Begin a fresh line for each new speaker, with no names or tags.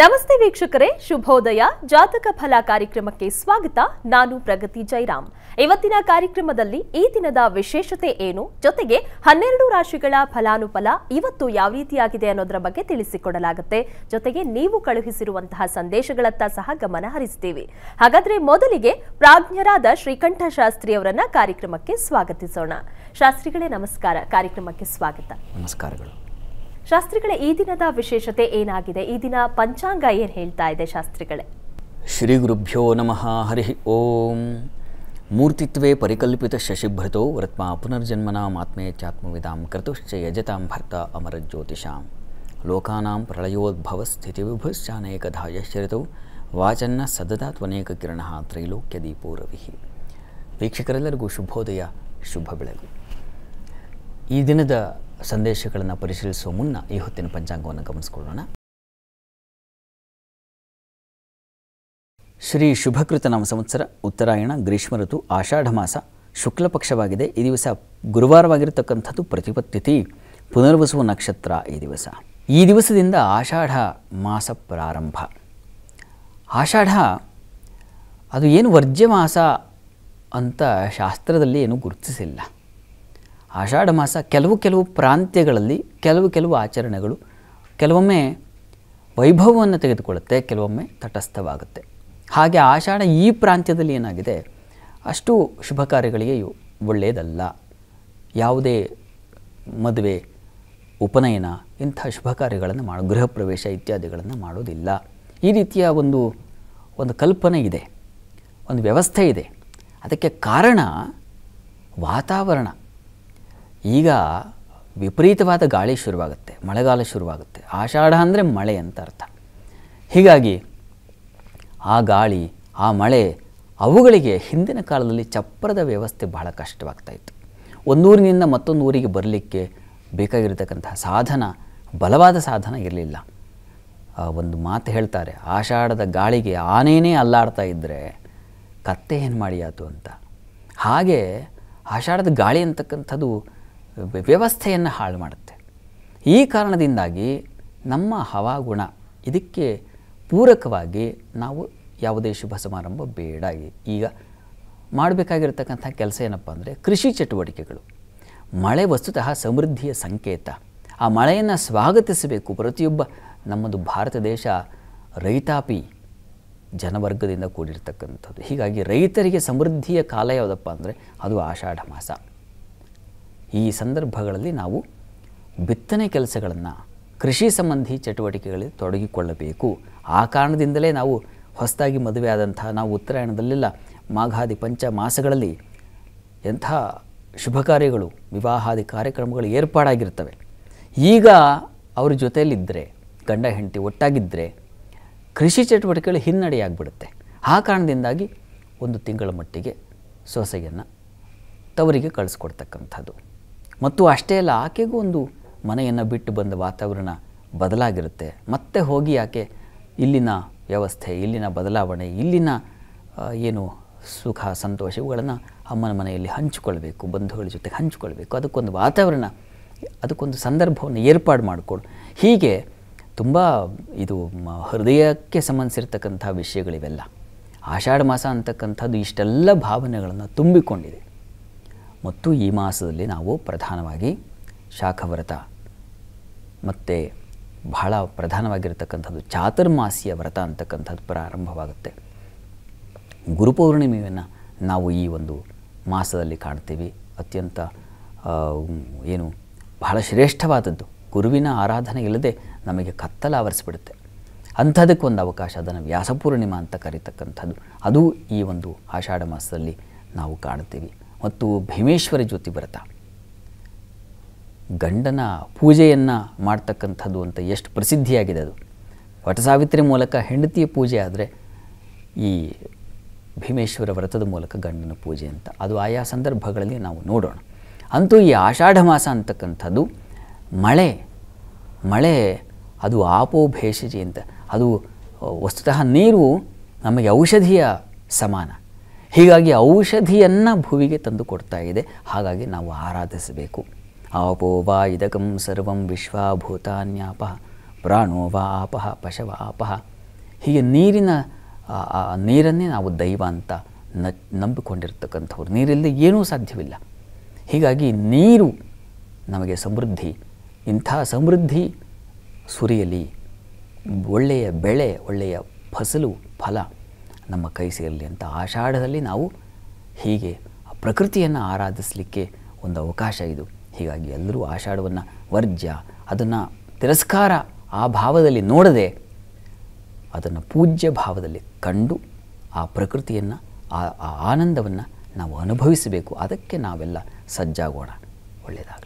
ನಮಸ್ತೆ ವೀಕ್ಷಕರೇ ಶುಭೋದಯ ಜಾತಕ ಫಲ ಕಾರ್ಯಕ್ರಮಕ್ಕೆ ಸ್ವಾಗತ ನಾನು ಪ್ರಗತಿ ಜೈರಾಮ್ ಇವತ್ತಿನ ಕಾರ್ಯಕ್ರಮದಲ್ಲಿ ಈ ದಿನದ ವಿಶೇಷತೆ ಏನು ಜೊತೆಗೆ ಹನ್ನೆರಡು ರಾಶಿಗಳ ಫಲಾನುಫಲ ಇವತ್ತು ಯಾವ ರೀತಿಯಾಗಿದೆ ಅನ್ನೋದರ ಬಗ್ಗೆ ತಿಳಿಸಿಕೊಡಲಾಗುತ್ತೆ ಜೊತೆಗೆ ನೀವು ಕಳುಹಿಸಿರುವಂತಹ ಸಂದೇಶಗಳತ್ತ ಸಹ ಗಮನ ಹರಿಸ್ತೀವಿ ಹಾಗಾದ್ರೆ ಮೊದಲಿಗೆ ಪ್ರಾಜ್ಞರಾದ ಶ್ರೀಕಂಠ ಶಾಸ್ತ್ರಿ ಕಾರ್ಯಕ್ರಮಕ್ಕೆ ಸ್ವಾಗತಿಸೋಣ ಶಾಸ್ತ್ರಿಗಳೇ ನಮಸ್ಕಾರ ಕಾರ್ಯಕ್ರಮಕ್ಕೆ ಸ್ವಾಗತ ನಮಸ್ಕಾರಗಳು ಶಾಸ್ತ್ರಿಗಳೇ ಈ ದಿನದ ವಿಶೇಷತೆ ಏನಾಗಿದೆ ಈ ದಿನ ಪಂಚಾಂಗ ಏನು ಹೇಳ್ತಾ ಇದೆ ಶಾಸ್ತ್ರಿಗಳೇ ಶ್ರೀ ಗುರುಭ್ಯೋ ನಮಃ ಹರಿ ಓಂ ಮೂರ್ತಿತ್ವೇ ಪರಿಕಲ್ಪಿತ ವೃತ್ಮ ಪುನರ್ಜನ್ಮನ ಪುನರ್ಜನ್ಮನಾಮಾತ್ಮೇ ಚಾತ್ಮವಿಧಾಂ ಕೃತುಶ್ಚ ಯಜತಾಂ ಭರ್ತ ಅಮರಜ್ಯೋತಿಷಾಂ ಲೋಕಾನಾಂ ಪ್ರಳಯೋದ್ಭವ ಸ್ಥಿತಿ ಸ್ಥಿತಿವಿಭುಶ್ಚಾನೇಕಧಾಯಶ್ಚರಿತೌ ವಾಚನ್ನ ಸದಾ ತ್ವನೇಕ ಕಿರಣ ತ್ರೈಲೋಕ್ಯ ರವಿ ವೀಕ್ಷಕರೆಲ್ಲರಿಗೂ ಶುಭೋದಯ ಶುಭ ಬೆಳಗು ಈ ದಿನದ ಸಂದೇಶಗಳನ್ನು ಪರಿಶೀಲಿಸುವ ಮುನ್ನ ಈ ಹೊತ್ತಿನ ಪಂಚಾಂಗವನ್ನು ಗಮನಿಸಿಕೊಳ್ಳೋಣ ಶ್ರೀ ಶುಭಕೃತ ನಾಮ ಸಂವತ್ಸರ ಉತ್ತರಾಯಣ ಗ್ರೀಷ್ಮ ಋತು ಆಷಾಢ ಮಾಸ ಶುಕ್ಲ ಪಕ್ಷವಾಗಿದೆ ಈ ದಿವಸ ಗುರುವಾರವಾಗಿರತಕ್ಕಂಥದ್ದು ಪ್ರತಿಪತ್ತಿಥಿ ಪುನರ್ವಸುವ ನಕ್ಷತ್ರ ಈ ದಿವಸ ಈ ದಿವಸದಿಂದ ಆಷಾಢ ಮಾಸ ಪ್ರಾರಂಭ ಆಷಾಢ ಅದು ಏನು ವರ್ಜ್ಯ ಮಾಸ ಅಂತ ಶಾಸ್ತ್ರದಲ್ಲಿ ಏನು ಗುರುತಿಸಿಲ್ಲ ಆಷಾಢ ಮಾಸ ಕೆಲವು ಕೆಲವು ಪ್ರಾಂತ್ಯಗಳಲ್ಲಿ ಕೆಲವು ಕೆಲವು ಆಚರಣೆಗಳು ಕೆಲವೊಮ್ಮೆ ವೈಭವವನ್ನು ತೆಗೆದುಕೊಳ್ಳುತ್ತೆ ಕೆಲವೊಮ್ಮೆ ತಟಸ್ಥವಾಗುತ್ತೆ ಹಾಗೆ ಆಷಾಢ ಈ ಪ್ರಾಂತ್ಯದಲ್ಲಿ ಏನಾಗಿದೆ ಅಷ್ಟು ಶುಭ ಕಾರ್ಯಗಳಿಗೆ ಒಳ್ಳೆಯದಲ್ಲ ಯಾವುದೇ ಮದುವೆ ಉಪನಯನ ಇಂಥ ಶುಭ ಕಾರ್ಯಗಳನ್ನು ಮಾಡು ಗೃಹ ಪ್ರವೇಶ ಇತ್ಯಾದಿಗಳನ್ನು ಮಾಡೋದಿಲ್ಲ ಈ ರೀತಿಯ ಒಂದು ಒಂದು ಕಲ್ಪನೆ ಇದೆ ಒಂದು ವ್ಯವಸ್ಥೆ ಇದೆ ಅದಕ್ಕೆ ಕಾರಣ ವಾತಾವರಣ ಈಗ ವಿಪರೀತವಾದ ಗಾಳಿ ಶುರುವಾಗುತ್ತೆ ಮಳೆಗಾಲ ಶುರುವಾಗುತ್ತೆ ಆಷಾಢ ಅಂದರೆ ಮಳೆ ಅಂತ ಅರ್ಥ ಹೀಗಾಗಿ ಆ ಗಾಳಿ ಆ ಮಳೆ ಅವುಗಳಿಗೆ ಹಿಂದಿನ ಕಾಲದಲ್ಲಿ ಚಪ್ಪರದ ವ್ಯವಸ್ಥೆ ಬಹಳ ಕಷ್ಟವಾಗ್ತಾ ಇತ್ತು ಒಂದೂರಿನಿಂದ ಮತ್ತೊಂದು ಊರಿಗೆ ಬರಲಿಕ್ಕೆ ಬೇಕಾಗಿರತಕ್ಕಂತಹ ಸಾಧನ ಬಲವಾದ ಸಾಧನ ಇರಲಿಲ್ಲ ಒಂದು ಮಾತು ಹೇಳ್ತಾರೆ ಆಷಾಢದ ಗಾಳಿಗೆ ಆನೇನೇ ಅಲ್ಲಾಡ್ತಾ ಇದ್ದರೆ ಕತ್ತೆ ಏನು ಮಾಡಿಯಾತು ಅಂತ ಹಾಗೆ ಆಷಾಢದ ಗಾಳಿ ಅಂತಕ್ಕಂಥದ್ದು ವ್ಯವಸ್ಥೆಯನ್ನು ಹಾಳು ಮಾಡುತ್ತೆ ಈ ಕಾರಣದಿಂದಾಗಿ ನಮ್ಮ ಹವಾಗುಣ ಇದಕ್ಕೆ ಪೂರಕವಾಗಿ ನಾವು ಯಾವುದೇ ಶುಭ ಸಮಾರಂಭ ಬೇಡ ಈಗ ಮಾಡಬೇಕಾಗಿರ್ತಕ್ಕಂಥ ಕೆಲಸ ಏನಪ್ಪ ಅಂದರೆ ಕೃಷಿ ಚಟುವಟಿಕೆಗಳು ಮಳೆ ವಸ್ತುತಃ ಸಮೃದ್ಧಿಯ ಸಂಕೇತ ಆ ಮಳೆಯನ್ನು ಸ್ವಾಗತಿಸಬೇಕು ಪ್ರತಿಯೊಬ್ಬ ನಮ್ಮದು ಭಾರತ ದೇಶ ರೈತಾಪಿ ಜನವರ್ಗದಿಂದ ಕೂಡಿರ್ತಕ್ಕಂಥದ್ದು ಹೀಗಾಗಿ ರೈತರಿಗೆ ಸಮೃದ್ಧಿಯ ಕಾಲ ಯಾವುದಪ್ಪ ಅಂದರೆ ಅದು ಆಷಾಢ ಮಾಸ ಈ ಸಂದರ್ಭಗಳಲ್ಲಿ ನಾವು ಬಿತ್ತನೆ ಕೆಲಸಗಳನ್ನು ಕೃಷಿ ಸಂಬಂಧಿ ಚಟುವಟಿಕೆಗಳಲ್ಲಿ ತೊಡಗಿಕೊಳ್ಳಬೇಕು ಆ ಕಾರಣದಿಂದಲೇ ನಾವು ಹೊಸದಾಗಿ ಮದುವೆ ಆದಂತಹ ನಾವು ಉತ್ತರಾಯಣದಲ್ಲೆಲ್ಲ ಮಾಘಾದಿ ಪಂಚ ಮಾಸಗಳಲ್ಲಿ ಎಂಥ ಶುಭ ಕಾರ್ಯಗಳು ವಿವಾಹಾದಿ ಕಾರ್ಯಕ್ರಮಗಳು ಏರ್ಪಾಡಾಗಿರ್ತವೆ ಈಗ ಅವ್ರ ಜೊತೆಯಲ್ಲಿದ್ದರೆ ಗಂಡ ಹೆಂಡತಿ ಒಟ್ಟಾಗಿದ್ದರೆ ಕೃಷಿ ಚಟುವಟಿಕೆಗಳು ಹಿನ್ನಡೆಯಾಗಿಬಿಡುತ್ತೆ ಆ ಕಾರಣದಿಂದಾಗಿ ಒಂದು ತಿಂಗಳ ಮಟ್ಟಿಗೆ ಸೊಸೆಯನ್ನು ತವರಿಗೆ ಕಳಿಸ್ಕೊಡ್ತಕ್ಕಂಥದ್ದು ಮತ್ತು ಅಷ್ಟೇ ಅಲ್ಲ ಆಕೆಗೂ ಒಂದು ಮನೆಯನ್ನು ಬಿಟ್ಟು ಬಂದ ವಾತಾವರಣ ಬದಲಾಗಿರುತ್ತೆ ಮತ್ತೆ ಹೋಗಿ ಆಕೆ ಇಲ್ಲಿನ ವ್ಯವಸ್ಥೆ ಇಲ್ಲಿನ ಬದಲಾವಣೆ ಇಲ್ಲಿನ ಏನು ಸುಖ ಸಂತೋಷ ಇವುಗಳನ್ನು ಅಮ್ಮನ ಮನೆಯಲ್ಲಿ ಹಂಚಿಕೊಳ್ಬೇಕು ಬಂಧುಗಳ ಜೊತೆ ಹಂಚಿಕೊಳ್ಬೇಕು ಅದಕ್ಕೊಂದು ವಾತಾವರಣ ಅದಕ್ಕೊಂದು ಸಂದರ್ಭವನ್ನು ಏರ್ಪಾಡು ಮಾಡಿಕೊಡು ಹೀಗೆ ತುಂಬ ಇದು ಹೃದಯಕ್ಕೆ ಸಂಬಂಧಿಸಿರ್ತಕ್ಕಂಥ ವಿಷಯಗಳಿವೆಲ್ಲ ಆಷಾಢ ಮಾಸ ಅಂತಕ್ಕಂಥದ್ದು ಇಷ್ಟೆಲ್ಲ ಭಾವನೆಗಳನ್ನು ತುಂಬಿಕೊಂಡಿದೆ ಮತ್ತು ಈ ಮಾಸದಲ್ಲಿ ನಾವು ಪ್ರಧಾನವಾಗಿ ಶಾಖವ್ರತ ಮತ್ತು ಬಹಳ ಪ್ರಧಾನವಾಗಿರತಕ್ಕಂಥದ್ದು ಚಾತುರ್ಮಾಸಿಯ ವ್ರತ ಅಂತಕ್ಕಂಥದ್ದು ಪ್ರಾರಂಭವಾಗುತ್ತೆ ಗುರುಪೌರ್ಣಿಮೆಯನ್ನು ನಾವು ಈ ಒಂದು ಮಾಸದಲ್ಲಿ ಕಾಣ್ತೀವಿ ಅತ್ಯಂತ ಏನು ಬಹಳ ಶ್ರೇಷ್ಠವಾದದ್ದು ಗುರುವಿನ ಆರಾಧನೆ ಇಲ್ಲದೆ ನಮಗೆ ಕತ್ತಲ ಆವರಿಸಿಬಿಡುತ್ತೆ ಒಂದು ಅವಕಾಶ ಅದನ್ನು ವ್ಯಾಸಪೂರ್ಣಿಮಾ ಅಂತ ಕರೀತಕ್ಕಂಥದ್ದು ಅದು ಈ ಒಂದು ಆಷಾಢ ಮಾಸದಲ್ಲಿ ನಾವು ಕಾಣ್ತೀವಿ ಮತ್ತು ಭೀಮೇಶ್ವರ ಜ್ಯೋತಿ ವ್ರತ ಗಂಡನ ಪೂಜೆಯನ್ನು ಮಾಡ್ತಕ್ಕಂಥದ್ದು ಅಂತ ಎಷ್ಟು ಪ್ರಸಿದ್ಧಿಯಾಗಿದೆ ಅದು ವಟಸಾವಿತ್ರಿ ಮೂಲಕ ಹೆಂಡತಿಯ ಪೂಜೆ ಆದರೆ ಈ ಭೀಮೇಶ್ವರ ವ್ರತದ ಮೂಲಕ ಗಂಡನ ಪೂಜೆ ಅಂತ ಅದು ಆಯಾ ಸಂದರ್ಭಗಳಲ್ಲಿ ನಾವು ನೋಡೋಣ ಅಂತೂ ಈ ಆಷಾಢ ಮಾಸ ಅಂತಕ್ಕಂಥದ್ದು ಮಳೆ ಮಳೆ ಅದು ಆಪೋ ಭೇಷಜಿ ಅಂತ ಅದು ವಸ್ತುತಃ ನೀರು ನಮಗೆ ಔಷಧಿಯ ಸಮಾನ ಹೀಗಾಗಿ ಔಷಧಿಯನ್ನು ಭುವಿಗೆ ತಂದು ಕೊಡ್ತಾ ಇದೆ ಹಾಗಾಗಿ ನಾವು ಆರಾಧಿಸಬೇಕು ಆಪೋ ಇದಕಂ ಸರ್ವಂ ವಿಶ್ವಾಭೂತಾನ್ಯಾಪ ಪ್ರಾಣೋ ವಾ ಆಪಹ ಪಶವ ಆಪ ಹೀಗೆ ನೀರಿನ ನೀರನ್ನೇ ನಾವು ದೈವ ಅಂತ ನ ನಂಬಿಕೊಂಡಿರ್ತಕ್ಕಂಥವ್ರು ನೀರಿಲ್ಲದೆ ಏನೂ ಸಾಧ್ಯವಿಲ್ಲ ಹೀಗಾಗಿ ನೀರು ನಮಗೆ ಸಮೃದ್ಧಿ ಇಂಥ ಸಮೃದ್ಧಿ ಸುರಿಯಲಿ ಒಳ್ಳೆಯ ಬೆಳೆ ಒಳ್ಳೆಯ ಫಸಲು ಫಲ ನಮ್ಮ ಕೈ ಸೇರಲಿ ಅಂತ ಆಷಾಢದಲ್ಲಿ ನಾವು ಹೀಗೆ ಪ್ರಕೃತಿಯನ್ನು ಆರಾಧಿಸಲಿಕ್ಕೆ ಒಂದು ಅವಕಾಶ ಇದು ಹೀಗಾಗಿ ಎಲ್ಲರೂ ಆಷಾಢವನ್ನು ವರ್ಜ್ಯ ಅದನ್ನು ತಿರಸ್ಕಾರ ಆ ಭಾವದಲ್ಲಿ ನೋಡದೆ ಅದನ್ನು ಪೂಜ್ಯ ಭಾವದಲ್ಲಿ ಕಂಡು ಆ ಪ್ರಕೃತಿಯನ್ನು ಆ ಆನಂದವನ್ನು ನಾವು ಅನುಭವಿಸಬೇಕು ಅದಕ್ಕೆ ನಾವೆಲ್ಲ ಸಜ್ಜಾಗೋಣ ಒಳ್ಳೆಯದಾಗಲಿ